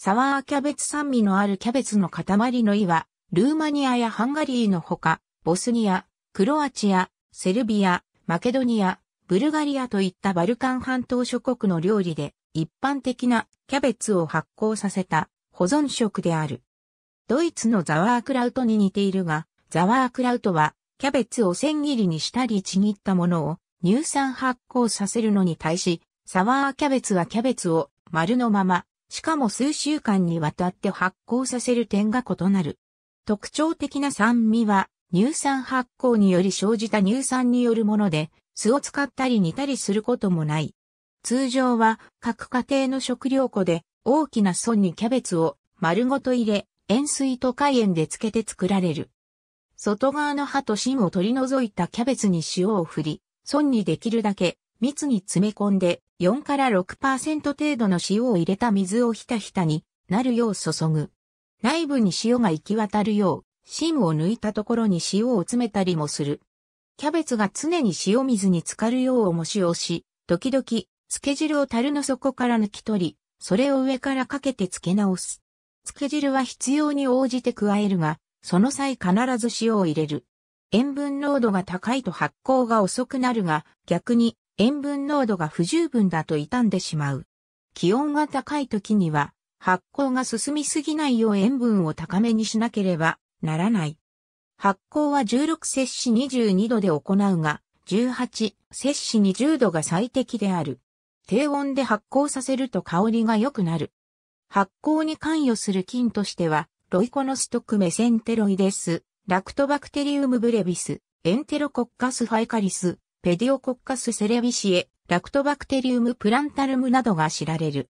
サワーキャベツ酸味のあるキャベツの塊の胃は、ルーマニアやハンガリーのほか、ボスニア、クロアチア、セルビア、マケドニア、ブルガリアといったバルカン半島諸国の料理で一般的なキャベツを発酵させた保存食である。ドイツのザワークラウトに似ているが、ザワークラウトはキャベツを千切りにしたりちぎったものを乳酸発酵させるのに対し、サワーキャベツはキャベツを丸のまましかも数週間にわたって発酵させる点が異なる。特徴的な酸味は、乳酸発酵により生じた乳酸によるもので、酢を使ったり煮たりすることもない。通常は各家庭の食料庫で大きな損にキャベツを丸ごと入れ、塩水と海塩で漬けて作られる。外側の葉と芯を取り除いたキャベツに塩を振り、損にできるだけ密に詰め込んで4から6%程度の塩を入れた水をひたひたになるよう注ぐ。内部に塩が行き渡るよう、芯を抜いたところに塩を詰めたりもする。キャベツが常に塩水に浸かるよう重しをし、時々、漬け汁を樽の底から抜き取り、それを上からかけて漬け直す。漬け汁は必要に応じて加えるが、その際必ず塩を入れる。塩分濃度が高いと発酵が遅くなるが、逆に塩分濃度が不十分だと傷んでしまう。気温が高い時には発酵が進みすぎないよう塩分を高めにしなければならない。発酵は16摂氏22度で行うが、18摂氏20度が最適である。低温で発酵させると香りが良くなる。発酵に関与する菌としては、ロイコノストクメセンテロイデス、ラクトバクテリウムブレビス、エンテロコッカスファイカリス、ペディオコッカスセレビシエ、ラクトバクテリウムプランタルムなどが知られる。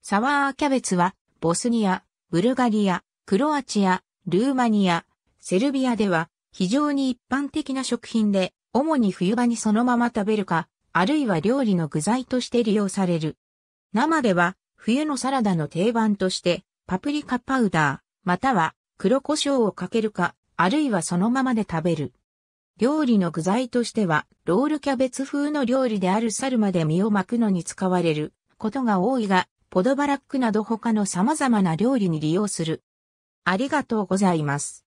サワーキャベツは、ボスニア、ブルガリア、クロアチア、ルーマニア、セルビアでは、非常に一般的な食品で、主に冬場にそのまま食べるか、あるいは料理の具材として利用される。生では、冬のサラダの定番として、パプリカパウダー、または黒胡椒をかけるか、あるいはそのままで食べる。料理の具材としては、ロールキャベツ風の料理であるサルまで身を巻くのに使われることが多いが、ポドバラックなど他の様々な料理に利用する。ありがとうございます。